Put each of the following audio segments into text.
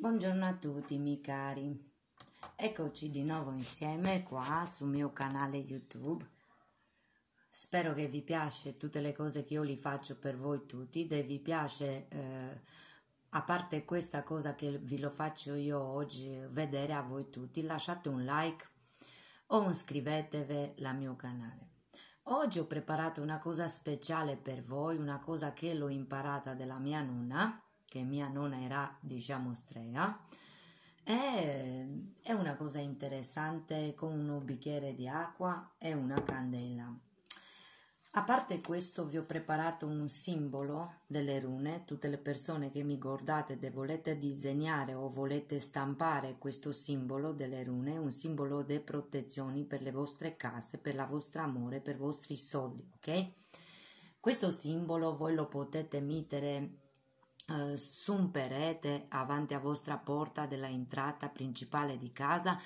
Buongiorno a tutti miei cari, eccoci di nuovo insieme qua sul mio canale YouTube. Spero che vi piace tutte le cose che io li faccio per voi tutti, e vi piace, eh, a parte questa cosa che vi lo faccio io oggi, vedere a voi tutti, lasciate un like o iscrivetevi al mio canale. Oggi ho preparato una cosa speciale per voi, una cosa che l'ho imparata dalla mia nonna che mia nonna era, diciamo, strega. E, è una cosa interessante con un bicchiere di acqua e una candela. A parte questo vi ho preparato un simbolo delle rune, tutte le persone che mi guardate e volete disegnare o volete stampare questo simbolo delle rune, un simbolo di protezioni per le vostre case, per la vostra amore, per i vostri soldi, ok? Questo simbolo voi lo potete mettere eh, su avanti a vostra porta della entrata principale di casa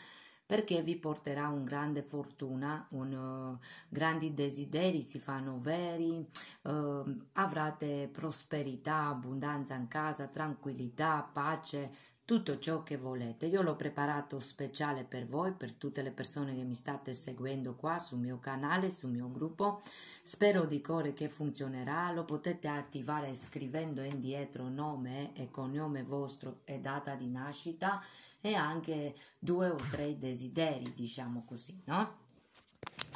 perché vi porterà un grande fortuna, un, uh, grandi desideri si fanno veri, uh, ehm, avrete prosperità, abbondanza in casa, tranquillità, pace, tutto ciò che volete. Io l'ho preparato speciale per voi, per tutte le persone che mi state seguendo qua sul mio canale, sul mio gruppo. Spero di cuore che funzionerà. Lo potete attivare scrivendo indietro nome e cognome vostro e data di nascita e anche due o tre desideri, diciamo così, no?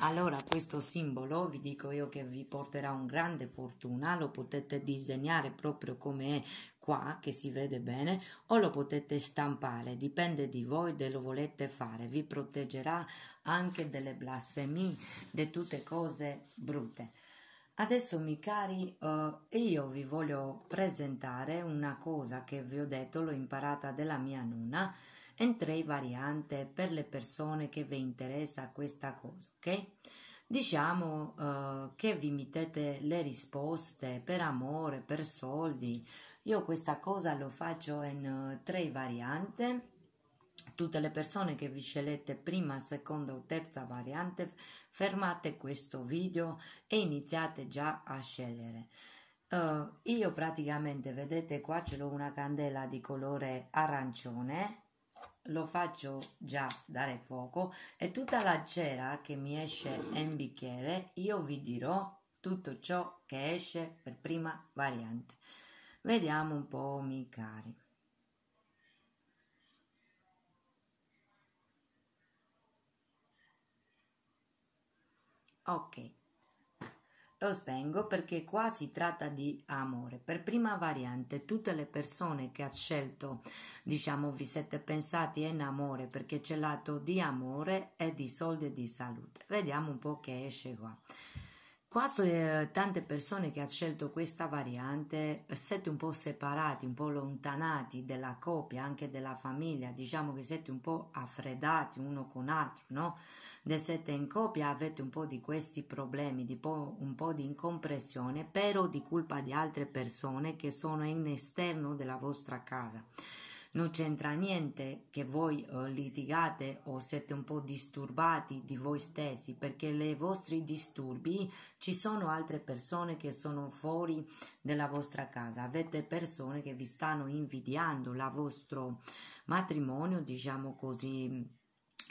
Allora questo simbolo, vi dico io che vi porterà un grande fortuna, lo potete disegnare proprio come è qua, che si vede bene, o lo potete stampare, dipende di voi, se lo volete fare, vi proteggerà anche dalle blasfemie, di tutte cose brutte. Adesso, miei cari, eh, io vi voglio presentare una cosa che vi ho detto, l'ho imparata dalla mia nonna, in tre varianti per le persone che vi interessa questa cosa, ok? Diciamo eh, che vi mettete le risposte per amore, per soldi. Io questa cosa lo faccio in eh, tre varianti tutte le persone che vi scelete prima, seconda o terza variante, fermate questo video e iniziate già a scegliere. Uh, io praticamente, vedete qua ce l'ho una candela di colore arancione lo faccio già dare fuoco e tutta la cera che mi esce in bicchiere io vi dirò tutto ciò che esce per prima variante. Vediamo un po', mi cari. Ok, lo spengo perché qua si tratta di amore. Per prima variante, tutte le persone che ha scelto, diciamo, vi siete pensati in amore perché c'è lato di amore e di soldi e di salute. Vediamo un po' che esce qua. Quasi eh, tante persone che hanno scelto questa variante, eh, siete un po' separati, un po' lontanati dalla coppia, anche dalla famiglia, diciamo che siete un po' affreddati uno con l'altro, no? De siete in coppia, avete un po' di questi problemi, di po', un po' di incompressione, però di colpa di altre persone che sono in esterno della vostra casa non c'entra niente che voi eh, litigate o siete un po' disturbati di voi stessi perché nei vostri disturbi ci sono altre persone che sono fuori della vostra casa, avete persone che vi stanno invidiando la vostro matrimonio, diciamo così,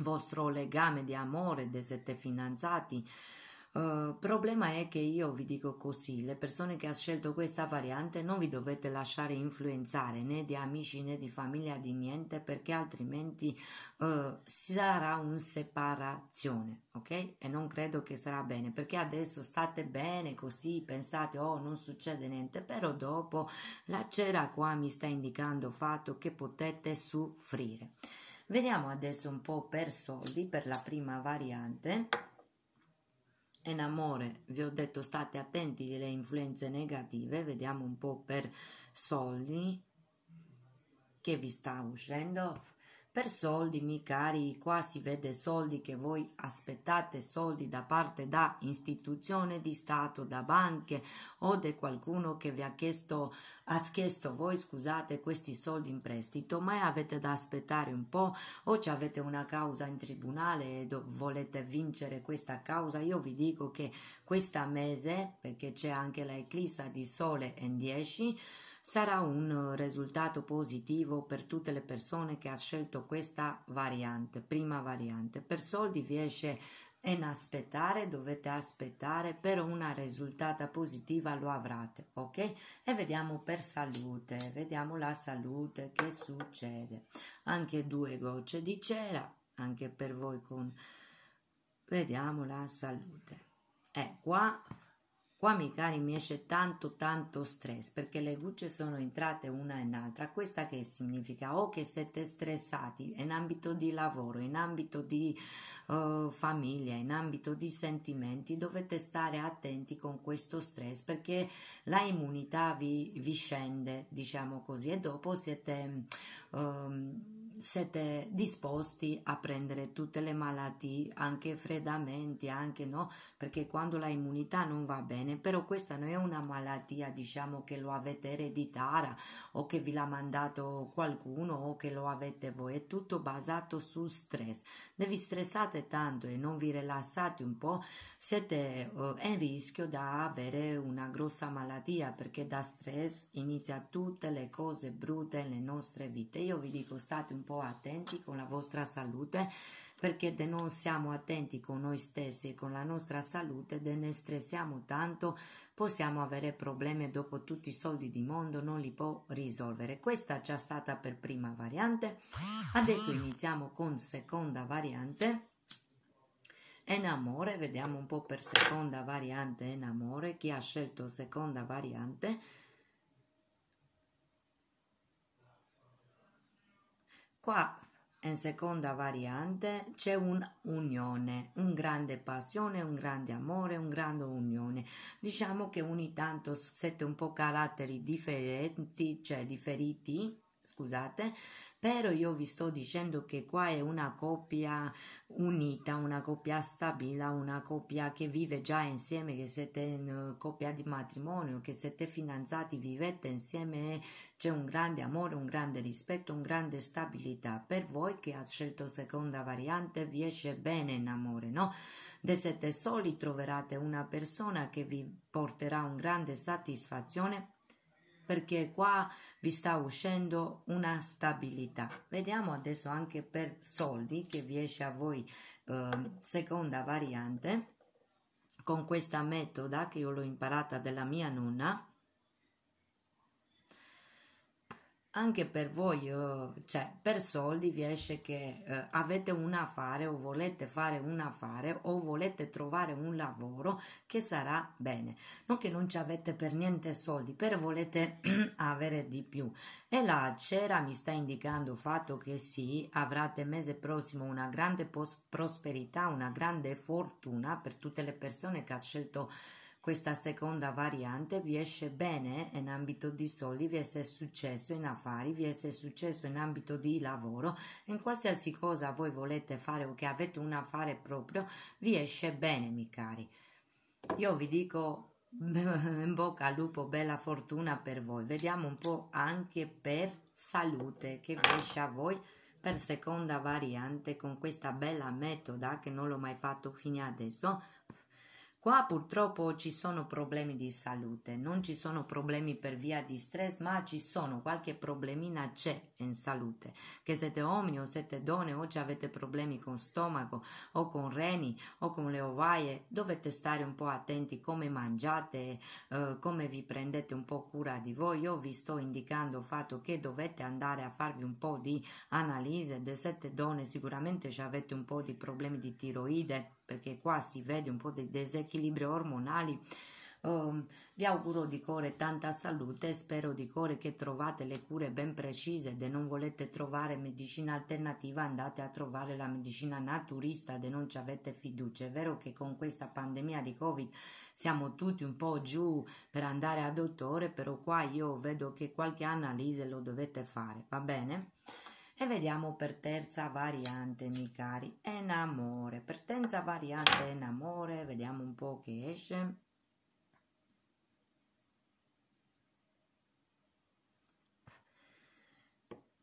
vostro legame di amore, se siete fidanzati Uh, problema è che io vi dico così, le persone che hanno scelto questa variante non vi dovete lasciare influenzare né di amici né di famiglia di niente perché altrimenti uh, sarà una separazione, ok? E non credo che sarà bene perché adesso state bene così, pensate oh non succede niente, però dopo la cera qua mi sta indicando il fatto che potete soffrire. Vediamo adesso un po' per soldi per la prima variante in amore, vi ho detto state attenti alle influenze negative, vediamo un po' per soldi che vi sta uscendo per soldi, miei cari, qua si vede soldi che voi aspettate soldi da parte da istituzione di Stato, da banche o da qualcuno che vi ha chiesto, ha chiesto voi scusate questi soldi in prestito, ma avete da aspettare un po' o ci avete una causa in tribunale e volete vincere questa causa. Io vi dico che questa mese, perché c'è anche l'eclissa di Sole in 10, sarà un eh, risultato positivo per tutte le persone che ha scelto questa variante, prima variante. Per soldi riesce in aspettare, dovete aspettare, però una risultata positiva lo avrete, ok? E vediamo per salute, vediamo la salute che succede. Anche due gocce di cera, anche per voi con... Vediamo la salute. E ecco qua Qua, miei cari, mi esce tanto tanto stress perché le gocce sono entrate una e un'altra. Questa che significa? O che siete stressati in ambito di lavoro, in ambito di uh, famiglia, in ambito di sentimenti, dovete stare attenti con questo stress perché la immunità vi, vi scende, diciamo così, e dopo siete... Um, siete disposti a prendere tutte le malattie, anche freddamente, anche no, perché quando la immunità non va bene, però questa non è una malattia, diciamo che lo avete ereditata o che vi l'ha mandato qualcuno o che lo avete voi, è tutto basato su stress. Ne vi stressate tanto e non vi rilassate un po', siete uh, in rischio da avere una grossa malattia perché da stress inizia tutte le cose brutte nelle nostre vite. Io vi dico state un po' attenti con la vostra salute perché se non siamo attenti con noi stessi e con la nostra salute, se ne stressiamo tanto, possiamo avere problemi dopo tutti i soldi di mondo, non li può risolvere. Questa è già stata per prima variante. Adesso iniziamo con seconda variante. In amore, vediamo un po' per seconda variante in amore, chi ha scelto seconda variante Qua, in seconda variante, c'è un'unione, un grande passione, un grande amore, un grande unione. Diciamo che ogni tanto siete un po' caratteri differenti, cioè differiti, scusate, però io vi sto dicendo che qua è una coppia unita, una coppia stabile, una coppia che vive già insieme, che siete in eh, coppia di matrimonio, che siete fidanzati, vivete insieme, c'è un grande amore, un grande rispetto, una grande stabilità. Per voi che ha scelto seconda variante vi esce bene in amore, no? Se siete soli troverete una persona che vi porterà una grande soddisfazione perché qua vi sta uscendo una stabilità. Vediamo adesso anche per soldi che vi esce a voi eh, seconda variante con questa metoda che io l'ho imparata dalla mia nonna anche per voi, eh, cioè per soldi vi esce che eh, avete un affare o volete fare un affare o volete trovare un lavoro che sarà bene, non che non ci avete per niente soldi, però volete avere di più. E la cera mi sta indicando il fatto che sì, avrete mese prossimo una grande prosperità, una grande fortuna per tutte le persone che ha scelto questa seconda variante vi esce bene in ambito di soldi, vi è successo in affari, vi è successo in ambito di lavoro, in qualsiasi cosa voi volete fare o che avete un affare proprio, vi esce bene, mi cari. Io vi dico in bocca al lupo, bella fortuna per voi. Vediamo un po' anche per salute che esce a voi per seconda variante con questa bella metoda che non l'ho mai fatto fino adesso Qua purtroppo ci sono problemi di salute, non ci sono problemi per via di stress, ma ci sono qualche problemina c'è in salute. Che siete uomini o siete donne, o ci avete problemi con stomaco o con reni o con le ovaie, dovete stare un po' attenti come mangiate, eh, come vi prendete un po' cura di voi. Io vi sto indicando il fatto che dovete andare a farvi un po' di analisi. De siete donne sicuramente avete un po' di problemi di tiroide perché qua si vede un po' di disequilibrio ormonali. Um, vi auguro di cuore tanta salute e spero di cuore che trovate le cure ben precise. Se non volete trovare medicina alternativa, andate a trovare la medicina naturista. Se non ci avete fiducia, è vero che con questa pandemia di Covid siamo tutti un po' giù per andare a dottore, però qua io vedo che qualche analisi lo dovete fare, va bene? E vediamo per terza variante, mi cari. Enamo senza variante in amore, vediamo un po' che esce.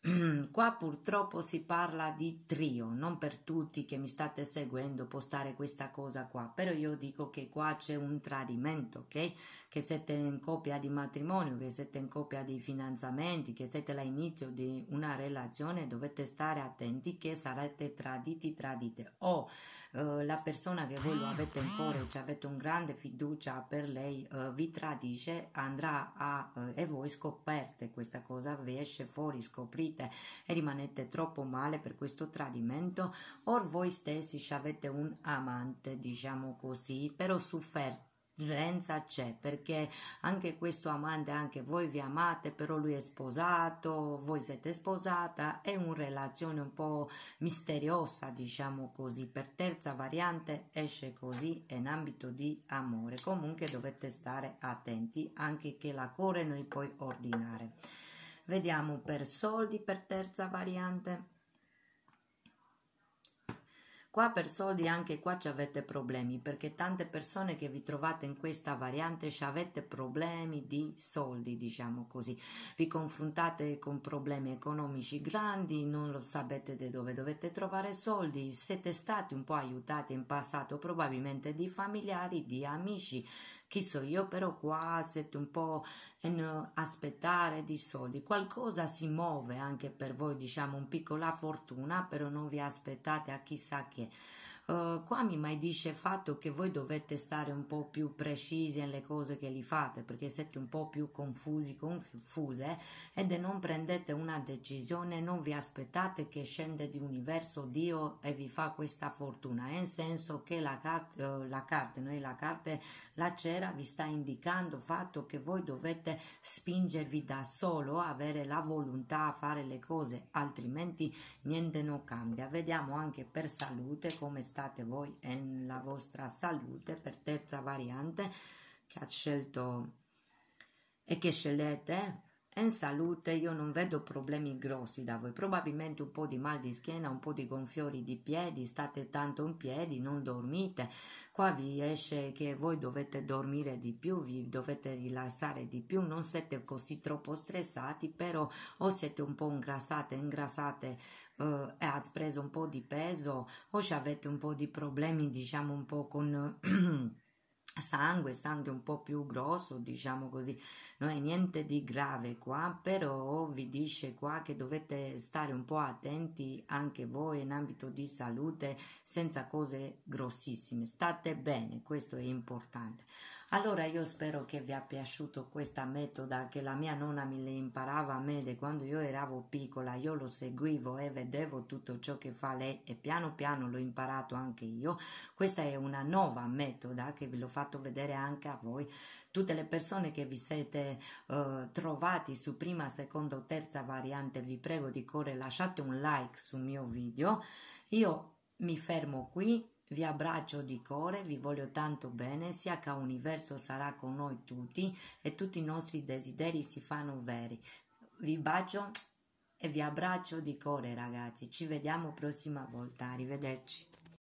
Qua purtroppo si parla di trio, non per tutti che mi state seguendo può stare questa cosa qua, però io dico che qua c'è un tradimento, ok? Che siete in coppia di matrimonio, che siete in coppia di finanziamenti, che siete all'inizio di una relazione, dovete stare attenti che sarete traditi, tradite. O eh, la persona che voi lo avete in cuore, cioè avete un grande fiducia per lei, eh, vi tradisce, andrà a... Eh, e voi scoperte questa cosa, vi esce fuori, scoprite mentite e rimanete troppo male per questo tradimento, or voi stessi avete un amante, diciamo così, però sofferto differenza c'è perché anche questo amante, anche voi vi amate, però lui è sposato, voi siete sposata, è una relazione un po' misteriosa, diciamo così. Per terza variante esce così in ambito di amore. Comunque dovete stare attenti anche che la core noi puoi ordinare. Vediamo per soldi per terza variante. Qua per soldi anche qua ci avete problemi perché tante persone che vi trovate in questa variante ci avete problemi di soldi, diciamo così. Vi confrontate con problemi economici grandi, non lo sapete da dove dovete trovare soldi, siete stati un po' aiutati in passato probabilmente di familiari, di amici, chi so io, però qua siete un po' in eh, aspettare di soldi. Qualcosa si muove anche per voi, diciamo, un piccola fortuna, però non vi aspettate a chissà che. Uh, qua mi mai dice il fatto che voi dovete stare un po' più precisi nelle cose che li fate perché siete un po' più confusi, confuse ed non prendete una decisione, non vi aspettate che scende di universo Dio e vi fa questa fortuna, è in senso che la, cart- eh, la carta, noi la carta, la cera vi sta indicando il fatto che voi dovete spingervi da solo, avere la volontà a fare le cose, altrimenti niente non cambia. Vediamo anche per salute come sta state voi e la vostra salute per terza variante che ha scelto e che scegliete in salute io non vedo problemi grossi da voi, probabilmente un po' di mal di schiena, un po' di gonfiori di piedi, state tanto in piedi, non dormite, qua vi esce che voi dovete dormire di più, vi dovete rilassare di più, non siete così troppo stressati, però o siete un po' ingrassate, ingrassate eh, e avete preso un po' di peso o avete un po' di problemi diciamo un po' con... sangue, sangue un po' più grosso, diciamo così, non è niente di grave qua, però vi dice qua che dovete stare un po' attenti anche voi in ambito di salute senza cose grossissime. State bene, questo è importante. Allora io spero che vi sia piaciuto questa metoda che la mia nonna me imparava a me da quando io ero piccola, io lo seguivo e vedevo tutto ciò che fa lei e piano piano l'ho imparato anche io. Questa è una nuova metoda che ve lo fatto fatto vedere anche a voi, tutte le persone che vi siete eh, trovati su prima, seconda o terza variante, vi prego di cuore lasciate un like sul mio video. Io mi fermo qui, vi abbraccio di cuore, vi voglio tanto bene, sia che universo sarà con noi tutti e tutti i nostri desideri si fanno veri. Vi bacio e vi abbraccio di cuore ragazzi, ci vediamo prossima volta, arrivederci.